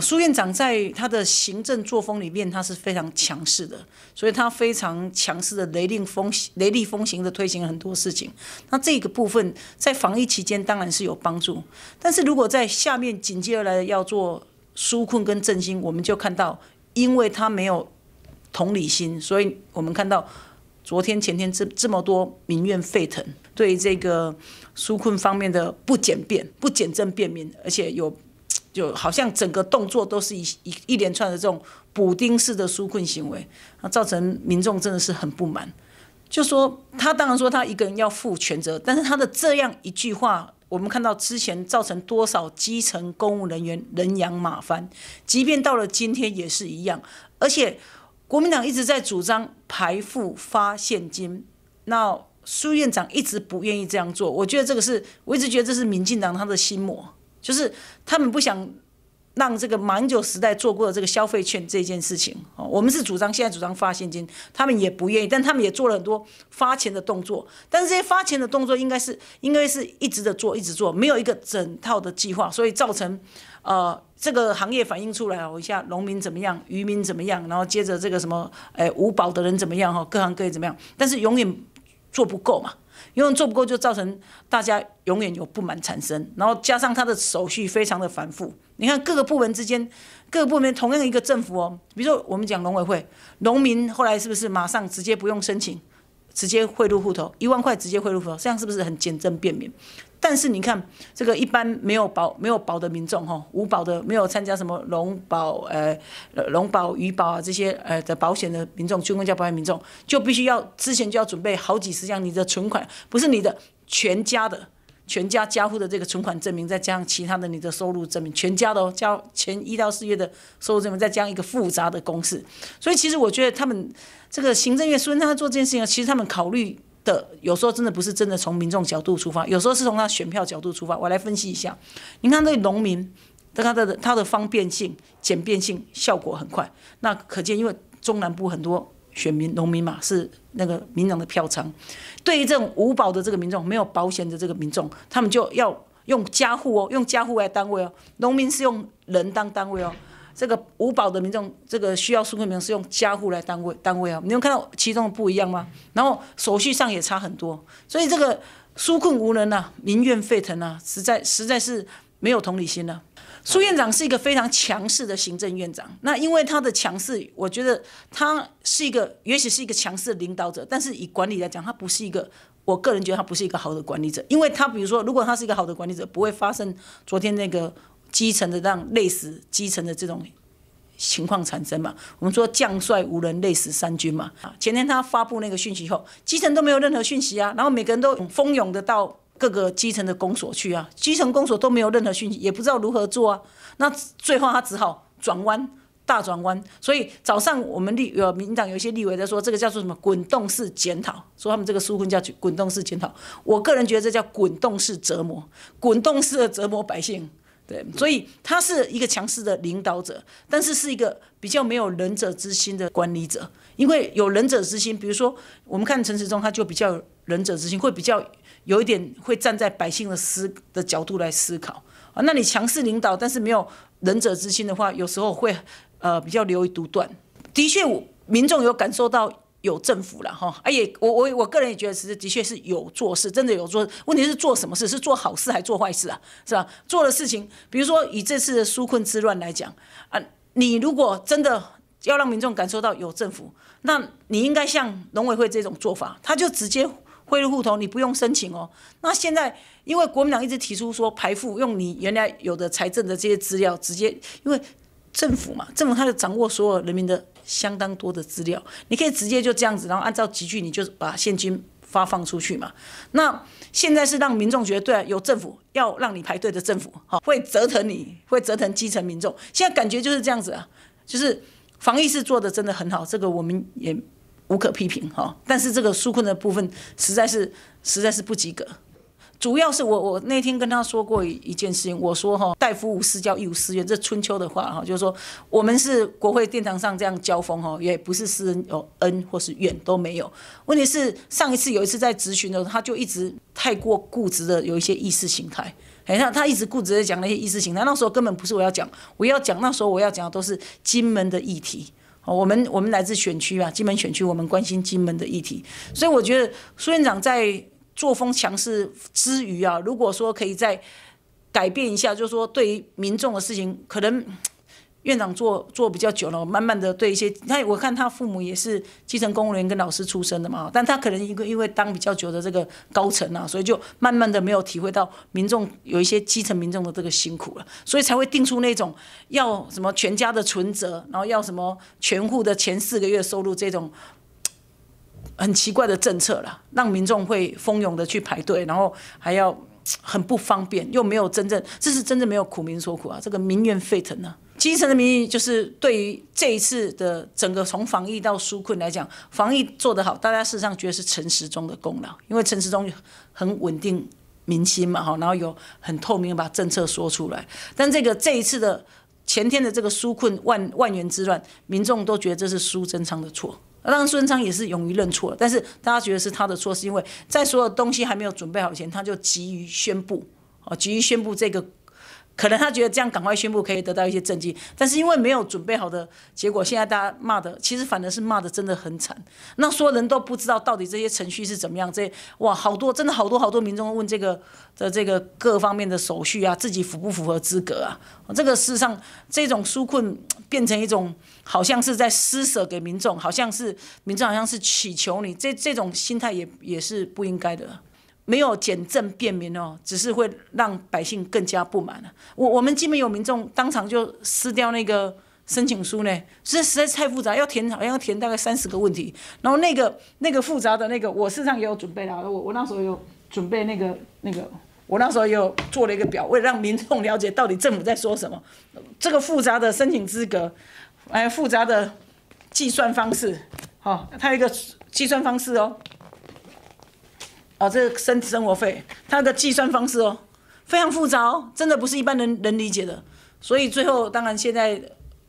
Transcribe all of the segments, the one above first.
苏院长在他的行政作风里面，他是非常强势的，所以他非常强势的雷令风行、雷厉风行的推行很多事情。那这个部分在防疫期间当然是有帮助，但是如果在下面紧接而来要做纾困跟振兴，我们就看到因为他没有同理心，所以我们看到昨天、前天这这么多民怨沸腾，对这个纾困方面的不简便、不简政便民，而且有。就好像整个动作都是一一一连串的这种补丁式的纾困行为，那造成民众真的是很不满。就说他当然说他一个人要负全责，但是他的这样一句话，我们看到之前造成多少基层公务人员人仰马翻，即便到了今天也是一样。而且国民党一直在主张排付发现金，那苏院长一直不愿意这样做，我觉得这个是，我一直觉得这是民进党他的心魔。就是他们不想让这个蛮久时代做过的这个消费券这件事情哦，我们是主张现在主张发现金，他们也不愿意，但他们也做了很多发钱的动作，但是这些发钱的动作应该是应该是一直的做，一直做，没有一个整套的计划，所以造成呃这个行业反映出来哦，一下农民怎么样，渔民怎么样，然后接着这个什么哎五保的人怎么样哈，各行各业怎么样，但是永远。做不够嘛？永远做不够，就造成大家永远有不满产生。然后加上他的手续非常的繁复，你看各个部门之间，各个部门同样一个政府哦，比如说我们讲农委会，农民后来是不是马上直接不用申请，直接汇入户头，一万块直接汇入户头，这样是不是很简政便民？但是你看，这个一般没有保、没有保的民众，哈，无保的没有参加什么农保、呃、农保、渔保啊这些呃的保险的民众，军工加保险民众就必须要之前就要准备好几十项你的存款，不是你的全家的全家家户的这个存款证明，再加上其他的你的收入证明，全家的交前一到四月的收入证明，再加一个复杂的公式。所以其实我觉得他们这个行政院虽然他做这件事情，其实他们考虑。的有时候真的不是真的从民众角度出发，有时候是从他选票角度出发。我来分析一下，你看那农民，他的他的方便性、简便性、效果很快，那可见因为中南部很多选民农民嘛是那个民党的票仓，对于这种无保的这个民众、没有保险的这个民众，他们就要用家户哦，用家户来单位哦，农民是用人当单位哦。这个五保的民众，这个需要纾困，名是用家户来单位单位啊，你们看到其中不一样吗？然后手续上也差很多，所以这个纾困无能啊，民怨沸腾啊，实在实在是没有同理心了。苏院长是一个非常强势的行政院长，那因为他的强势，我觉得他是一个也许是一个强势领导者，但是以管理来讲，他不是一个，我个人觉得他不是一个好的管理者，因为他比如说，如果他是一个好的管理者，不会发生昨天那个。基层的样累死，基层的这种情况产生嘛？我们说将帅无人，累死三军嘛。啊，前天他发布那个讯息后，基层都没有任何讯息啊，然后每个人都蜂拥的到各个基层的公所去啊，基层公所都没有任何讯息，也不知道如何做啊。那最后他只好转弯，大转弯。所以早上我们立，呃，民党有一些立委在说，这个叫做什么滚动式检讨，说他们这个书名叫“滚动式检讨”。我个人觉得这叫滚动式折磨，滚动式的折磨百姓。对，所以他是一个强势的领导者，但是是一个比较没有仁者之心的管理者。因为有仁者之心，比如说我们看陈时中，他就比较仁者之心，会比较有一点会站在百姓的思的角度来思考啊。那你强势领导，但是没有仁者之心的话，有时候会呃比较流于独断。的确，民众有感受到。有政府了哈，哎也，我我我个人也觉得是的确是有做事，真的有做。问题是做什么事？是做好事还是做坏事啊？是吧？做的事情，比如说以这次的纾困之乱来讲啊，你如果真的要让民众感受到有政府，那你应该像农委会这种做法，他就直接挥了户头，你不用申请哦。那现在因为国民党一直提出说排付用你原来有的财政的这些资料直接，因为政府嘛，政府他就掌握所有人民的。相当多的资料，你可以直接就这样子，然后按照集聚，你就把现金发放出去嘛。那现在是让民众觉得，对，啊，有政府要让你排队的政府，哈，会折腾你，会折腾基层民众。现在感觉就是这样子啊，就是防疫是做的真的很好，这个我们也无可批评哈。但是这个纾困的部分，实在是实在是不及格。主要是我，我那天跟他说过一件事情，我说哈，大夫无私教，亦无私怨，这春秋的话哈，就是说我们是国会殿堂上这样交锋哈，也不是私人恩或是怨都没有。问题是上一次有一次在咨询的时候，他就一直太过固执的有一些意识形态，等下他一直固执的讲那些意识形态，那时候根本不是我要讲，我要讲那时候我要讲的都是金门的议题。我们我们来自选区啊，金门选区，我们关心金门的议题，所以我觉得苏院长在。作风强势之余啊，如果说可以再改变一下，就是说对于民众的事情，可能院长做做比较久了，慢慢的对一些他我看他父母也是基层公务员跟老师出身的嘛，但他可能一个因为当比较久的这个高层啊，所以就慢慢的没有体会到民众有一些基层民众的这个辛苦了，所以才会定出那种要什么全家的存折，然后要什么全户的前四个月收入这种。很奇怪的政策啦，让民众会蜂拥的去排队，然后还要很不方便，又没有真正，这是真正没有苦民说苦啊，这个民怨沸腾啊。基层的民意就是对于这一次的整个从防疫到纾困来讲，防疫做得好，大家事实上觉得是陈时中的功劳，因为陈时中很稳定民心嘛，哈，然后有很透明把政策说出来。但这个这一次的前天的这个纾困万万元之乱，民众都觉得这是苏贞昌的错。当然，孙昌也是勇于认错，但是大家觉得是他的错，是因为在所有东西还没有准备好前，他就急于宣布，啊，急于宣布这个。可能他觉得这样赶快宣布可以得到一些政绩，但是因为没有准备好的结果，现在大家骂的其实反而是骂的真的很惨。那所有人都不知道到底这些程序是怎么样，这哇好多真的好多好多民众问这个的这个各方面的手续啊，自己符不符合资格啊？这个事实上这种纾困变成一种好像是在施舍给民众，好像是民众好像是祈求你，这这种心态也也是不应该的。没有减震便民哦，只是会让百姓更加不满啊！我我们基没有民众当场就撕掉那个申请书呢？是实在太复杂，要填好像要填大概三十个问题，然后那个那个复杂的那个，我事实上也有准备啦。我我那时候有准备那个那个，我那时候有做了一个表，为了让民众了解到底政府在说什么。这个复杂的申请资格，哎，复杂的计算方式，好，它有一个计算方式哦。哦，这生生活费，它的计算方式哦，非常复杂哦，真的不是一般人能理解的。所以最后，当然现在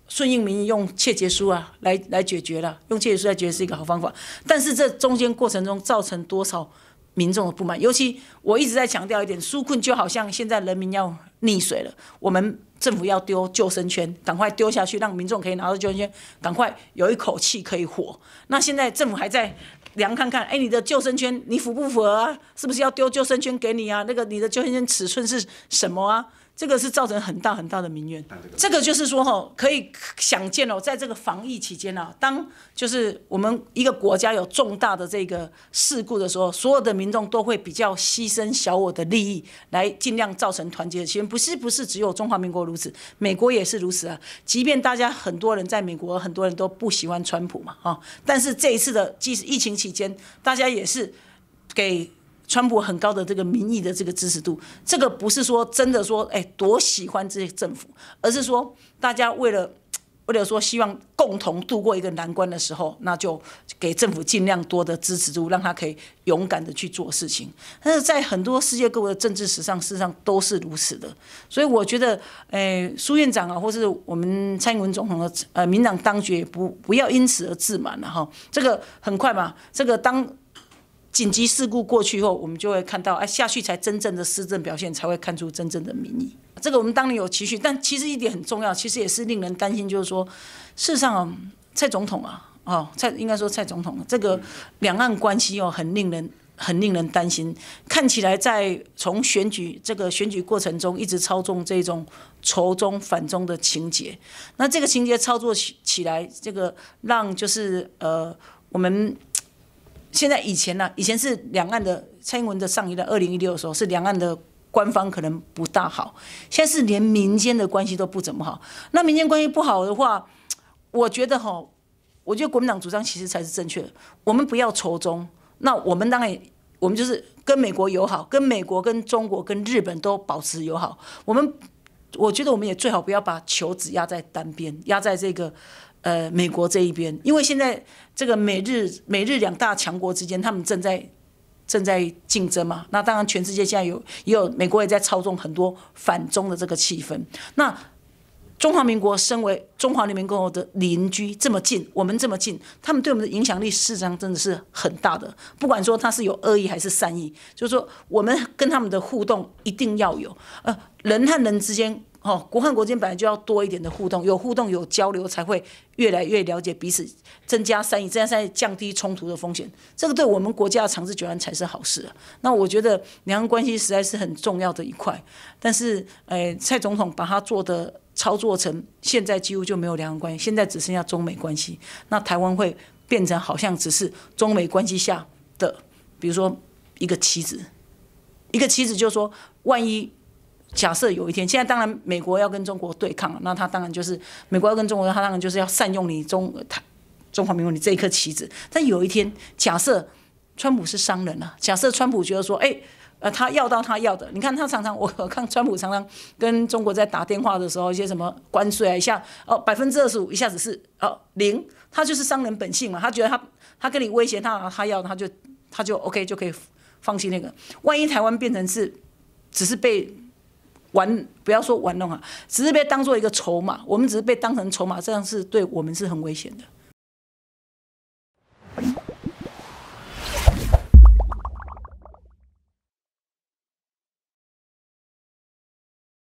顺应民意，用切结书啊来来解决了。用切结书来解决是一个好方法，但是这中间过程中造成多少民众的不满？尤其我一直在强调一点，纾困就好像现在人民要溺水了，我们政府要丢救生圈，赶快丢下去，让民众可以拿到救生圈，赶快有一口气可以活。那现在政府还在。量看看，哎，你的救生圈你符不符合啊？是不是要丢救生圈给你啊？那个你的救生圈尺寸是什么啊？这个是造成很大很大的民怨，这个就是说，哈，可以想见哦，在这个防疫期间呢，当就是我们一个国家有重大的这个事故的时候，所有的民众都会比较牺牲小我的利益，来尽量造成团结。其实不是不是只有中华民国如此，美国也是如此啊。即便大家很多人在美国，很多人都不喜欢川普嘛，啊，但是这一次的即使疫情期间，大家也是给。川普很高的这个民意的这个支持度，这个不是说真的说哎多喜欢这些政府，而是说大家为了 为了说希望共同度过一个难关的时候，那就给政府尽量多的支持度，让他可以勇敢的去做事情。但是在很多世界各国的政治史上，事实上都是如此的。所以我觉得，哎，苏院长啊，或是我们蔡英文总统的呃民党当局，不不要因此而自满了哈。这个很快嘛，这个当。紧急事故过去后，我们就会看到，哎，下去才真正的施政表现，才会看出真正的民意。这个我们当然有情绪，但其实一点很重要，其实也是令人担心，就是说，事实上，蔡总统啊，哦，蔡应该说蔡总统，这个两岸关系哦，很令人很令人担心。看起来在从选举这个选举过程中一直操纵这种仇中反中的情节，那这个情节操作起起来，这个让就是呃我们。现在以前呢，以前是两岸的蔡英文的上一任，二零一六的时候是两岸的官方可能不大好，现在是连民间的关系都不怎么好。那民间关系不好的话，我觉得哈，我觉得国民党主张其实才是正确。的，我们不要仇中，那我们当然我们就是跟美国友好，跟美国、跟中国、跟日本都保持友好。我们我觉得我们也最好不要把球只压在单边，压在这个。呃，美国这一边，因为现在这个美日美日两大强国之间，他们正在正在竞争嘛。那当然，全世界现在有也有美国也在操纵很多反中的这个气氛。那中华民国身为中华民共国的邻居，这么近，我们这么近，他们对我们的影响力事实上真的是很大的。不管说他是有恶意还是善意，就是说我们跟他们的互动一定要有呃人和人之间。哦，国和国间本来就要多一点的互动，有互动有交流，才会越来越了解彼此，增加善意，增加善意，降低冲突的风险。这个对我们国家的长治久安才是好事。那我觉得两岸关系实在是很重要的一块，但是，诶，蔡总统把他做的操作成现在几乎就没有两岸关系，现在只剩下中美关系，那台湾会变成好像只是中美关系下的，比如说一个棋子，一个棋子，就是说万一。假设有一天，现在当然美国要跟中国对抗，那他当然就是美国要跟中国，他当然就是要善用你中他中华民族你这一颗棋子。但有一天，假设川普是商人了，假设川普觉得说，哎，呃，他要到他要的，你看他常常，我看川普常常跟中国在打电话的时候，一些什么关税啊，一下哦百分之二十五一下子是哦零，他就是商人本性嘛，他觉得他他跟你威胁他他要他就他就 OK 就可以放弃那个。万一台湾变成是只是被。玩不要说玩弄啊，只是被当做一个筹码，我们只是被当成筹码，这样是对我们是很危险的。